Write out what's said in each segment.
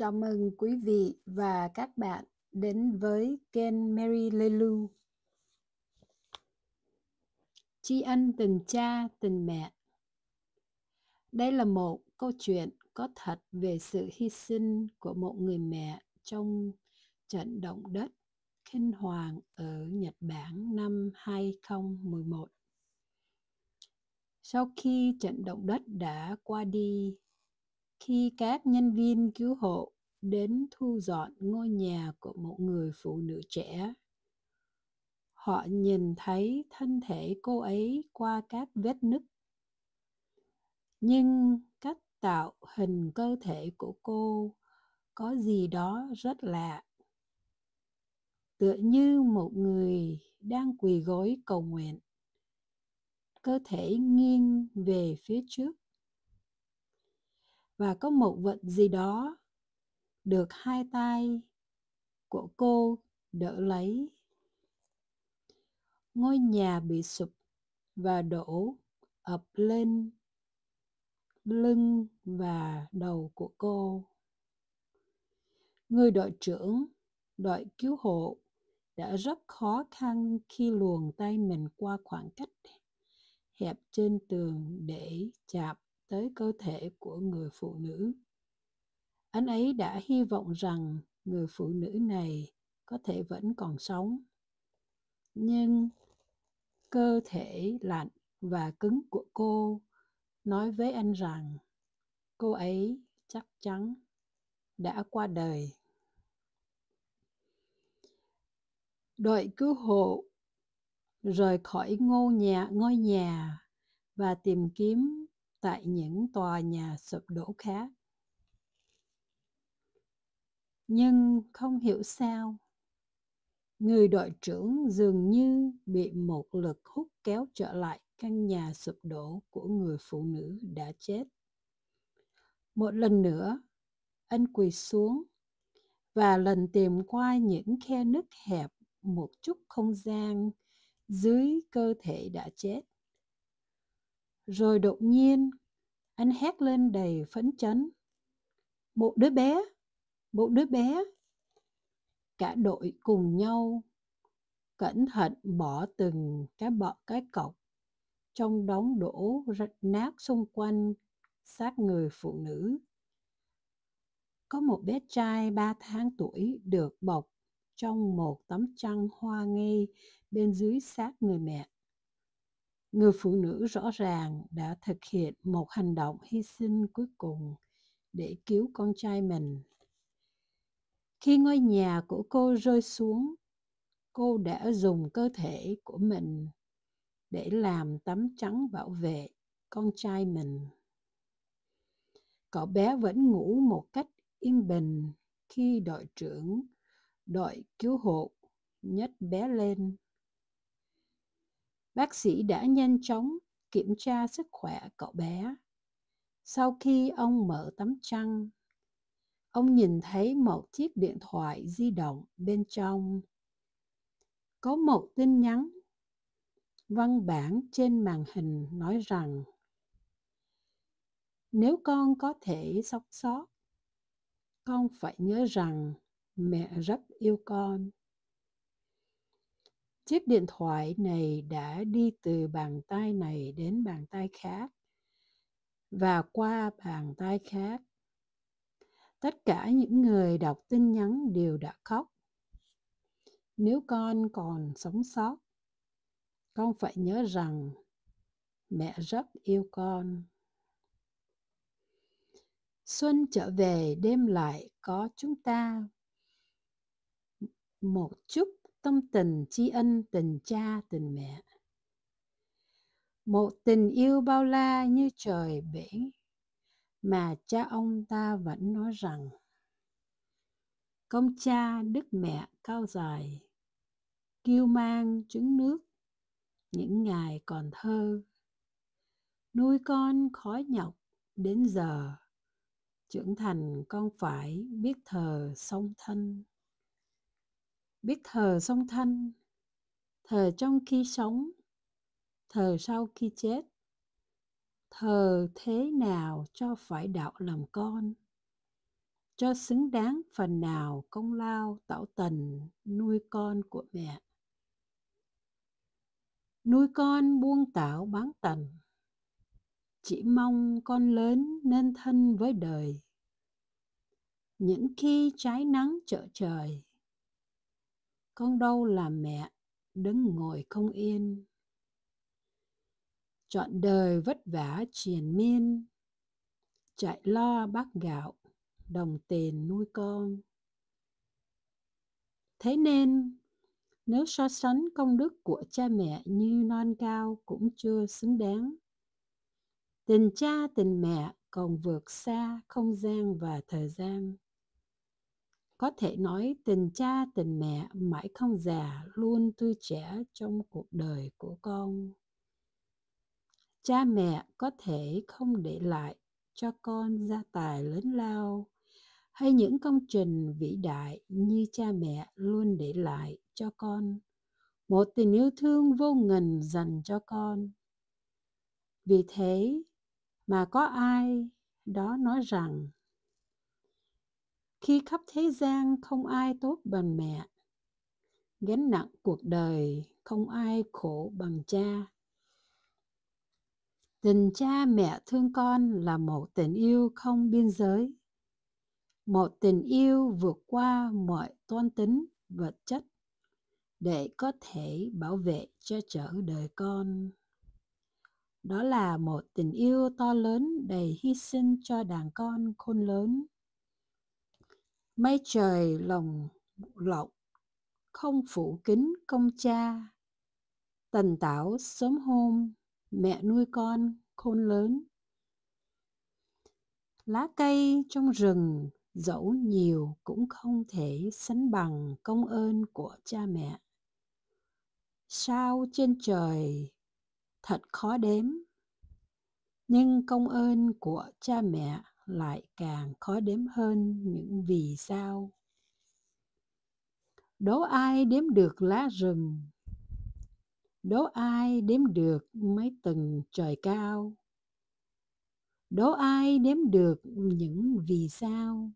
Chào mừng quý vị và các bạn đến với kênh Mary Lê Lu. Tri ân tình cha, tình mẹ. Đây là một câu chuyện có thật về sự hy sinh của một người mẹ trong trận động đất kinh hoàng ở Nhật Bản năm 2011. Sau khi trận động đất đã qua đi, khi các nhân viên cứu hộ đến thu dọn ngôi nhà của một người phụ nữ trẻ họ nhìn thấy thân thể cô ấy qua các vết nứt nhưng cách tạo hình cơ thể của cô có gì đó rất lạ tựa như một người đang quỳ gối cầu nguyện cơ thể nghiêng về phía trước và có một vật gì đó được hai tay của cô đỡ lấy. Ngôi nhà bị sụp và đổ ập lên lưng và đầu của cô. Người đội trưởng, đội cứu hộ đã rất khó khăn khi luồn tay mình qua khoảng cách hẹp trên tường để chạm tới cơ thể của người phụ nữ anh ấy đã hy vọng rằng người phụ nữ này có thể vẫn còn sống nhưng cơ thể lạnh và cứng của cô nói với anh rằng cô ấy chắc chắn đã qua đời đội cứu hộ rời khỏi ngôi nhà ngôi nhà và tìm kiếm tại những tòa nhà sụp đổ khác. Nhưng không hiểu sao, người đội trưởng dường như bị một lực hút kéo trở lại căn nhà sụp đổ của người phụ nữ đã chết. Một lần nữa, anh quỳ xuống và lần tìm qua những khe nứt hẹp một chút không gian dưới cơ thể đã chết rồi đột nhiên, anh hét lên đầy phấn chấn. Một đứa bé, một đứa bé. Cả đội cùng nhau cẩn thận bỏ từng cái bọ cái cọc trong đống đổ rạch nát xung quanh xác người phụ nữ. Có một bé trai 3 tháng tuổi được bọc trong một tấm chăn hoa ngay bên dưới xác người mẹ người phụ nữ rõ ràng đã thực hiện một hành động hy sinh cuối cùng để cứu con trai mình khi ngôi nhà của cô rơi xuống cô đã dùng cơ thể của mình để làm tấm chắn bảo vệ con trai mình cậu bé vẫn ngủ một cách yên bình khi đội trưởng đội cứu hộ nhấc bé lên Bác sĩ đã nhanh chóng kiểm tra sức khỏe cậu bé. Sau khi ông mở tấm chăn, ông nhìn thấy một chiếc điện thoại di động bên trong. Có một tin nhắn văn bản trên màn hình nói rằng nếu con có thể sống sót con phải nhớ rằng mẹ rất yêu con chiếc điện thoại này đã đi từ bàn tay này đến bàn tay khác và qua bàn tay khác tất cả những người đọc tin nhắn đều đã khóc nếu con còn sống sót con phải nhớ rằng mẹ rất yêu con xuân trở về đêm lại có chúng ta một chút tâm tình tri ân tình cha tình mẹ một tình yêu bao la như trời biển mà cha ông ta vẫn nói rằng công cha đức mẹ cao dài kêu mang trứng nước những ngày còn thơ nuôi con khó nhọc đến giờ trưởng thành con phải biết thờ song thân biết thờ song thanh, thờ trong khi sống thờ sau khi chết thờ thế nào cho phải đạo làm con cho xứng đáng phần nào công lao tạo tần nuôi con của mẹ nuôi con buông tảo bán tần chỉ mong con lớn nên thân với đời những khi trái nắng trở trời con đâu là mẹ đứng ngồi không yên chọn đời vất vả triền miên chạy lo bát gạo đồng tiền nuôi con thế nên nếu so sánh công đức của cha mẹ như non cao cũng chưa xứng đáng tình cha tình mẹ còn vượt xa không gian và thời gian có thể nói tình cha tình mẹ mãi không già luôn tươi trẻ trong cuộc đời của con cha mẹ có thể không để lại cho con gia tài lớn lao hay những công trình vĩ đại như cha mẹ luôn để lại cho con một tình yêu thương vô ngần dành cho con vì thế mà có ai đó nói rằng khi khắp thế gian không ai tốt bằng mẹ gánh nặng cuộc đời không ai khổ bằng cha tình cha mẹ thương con là một tình yêu không biên giới một tình yêu vượt qua mọi toan tính vật chất để có thể bảo vệ cho trở đời con đó là một tình yêu to lớn đầy hy sinh cho đàn con khôn lớn mây trời lồng lộng không phủ kính công cha tần tảo sớm hôm mẹ nuôi con khôn lớn lá cây trong rừng dẫu nhiều cũng không thể sánh bằng công ơn của cha mẹ sao trên trời thật khó đếm nhưng công ơn của cha mẹ lại càng khó đếm hơn những vì sao đố ai đếm được lá rừng đố ai đếm được mấy tầng trời cao đố ai đếm được những vì sao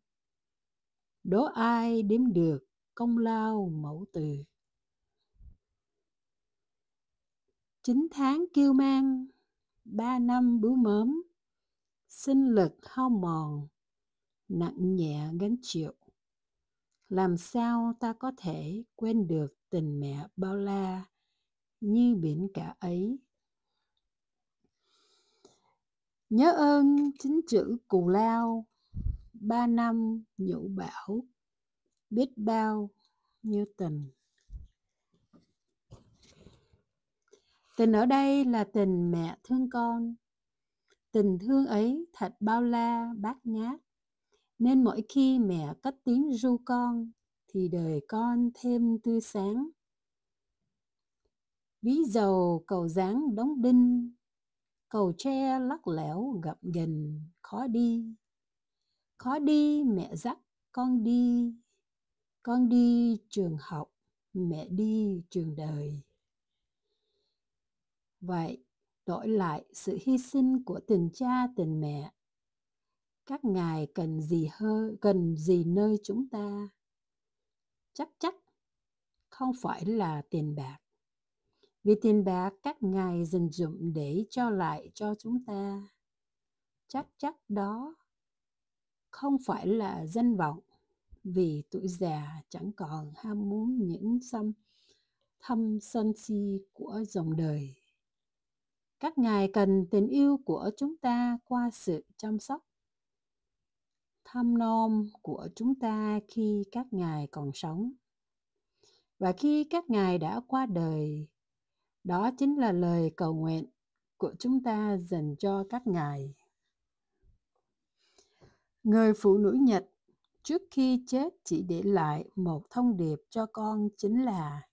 đố ai đếm được công lao mẫu từ chín tháng kêu mang ba năm bướu mớm sinh lực hao mòn nặng nhẹ gánh chịu làm sao ta có thể quên được tình mẹ bao la như biển cả ấy nhớ ơn chính chữ cù lao ba năm nhũ bảo biết bao như tình tình ở đây là tình mẹ thương con tình thương ấy thật bao la bát ngát nên mỗi khi mẹ cất tiếng ru con thì đời con thêm tươi sáng ví dầu cầu dáng đóng đinh cầu tre lắc lẻo gặp ghềnh khó đi khó đi mẹ dắt con đi con đi trường học mẹ đi trường đời vậy đổi lại sự hy sinh của tình cha tình mẹ các ngài cần gì hơn cần gì nơi chúng ta chắc chắc không phải là tiền bạc vì tiền bạc các ngài dành dụng để cho lại cho chúng ta chắc chắc đó không phải là danh vọng vì tuổi già chẳng còn ham muốn những xăm thâm sân si của dòng đời các ngài cần tình yêu của chúng ta qua sự chăm sóc thăm nom của chúng ta khi các ngài còn sống và khi các ngài đã qua đời đó chính là lời cầu nguyện của chúng ta dành cho các ngài người phụ nữ nhật trước khi chết chỉ để lại một thông điệp cho con chính là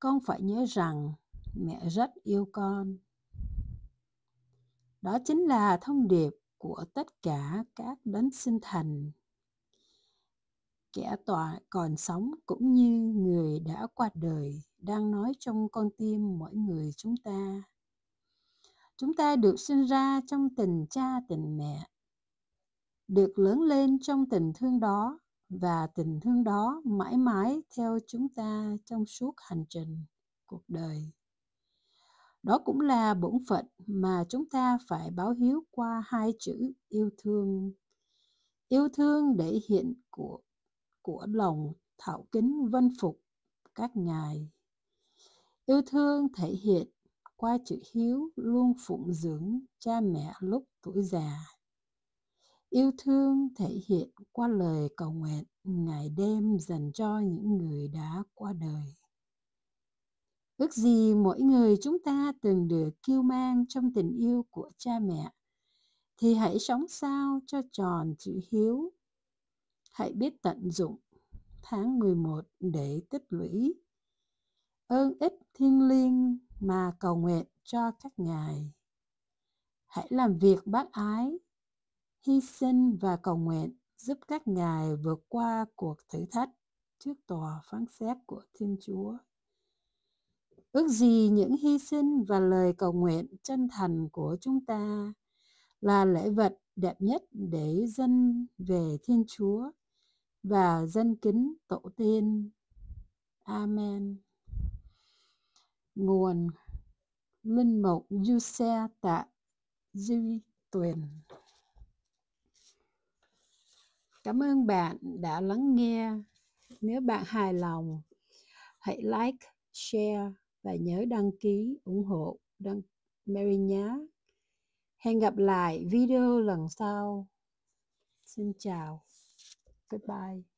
con phải nhớ rằng mẹ rất yêu con đó chính là thông điệp của tất cả các đấng sinh thành kẻ tọa còn sống cũng như người đã qua đời đang nói trong con tim mỗi người chúng ta chúng ta được sinh ra trong tình cha tình mẹ được lớn lên trong tình thương đó và tình thương đó mãi mãi theo chúng ta trong suốt hành trình cuộc đời đó cũng là bổn phận mà chúng ta phải báo hiếu qua hai chữ yêu thương. Yêu thương để hiện của của lòng thảo kính vân phục các ngài. Yêu thương thể hiện qua chữ hiếu luôn phụng dưỡng cha mẹ lúc tuổi già. Yêu thương thể hiện qua lời cầu nguyện ngày đêm dành cho những người đã qua đời. Ước gì mỗi người chúng ta từng được kêu mang trong tình yêu của cha mẹ, thì hãy sống sao cho tròn chữ hiếu. Hãy biết tận dụng tháng 11 để tích lũy ơn ích thiên liêng mà cầu nguyện cho các ngài. Hãy làm việc bác ái, hy sinh và cầu nguyện giúp các ngài vượt qua cuộc thử thách trước tòa phán xét của Thiên Chúa ước gì những hy sinh và lời cầu nguyện chân thành của chúng ta là lễ vật đẹp nhất để dân về Thiên Chúa và dân kính tổ tiên. Amen. Nguồn Linh mục Du Xe tại Duy Tuyền Cảm ơn bạn đã lắng nghe. Nếu bạn hài lòng, hãy like, share và nhớ đăng ký ủng hộ đăng Mary nhé. Hẹn gặp lại video lần sau. Xin chào. bye bye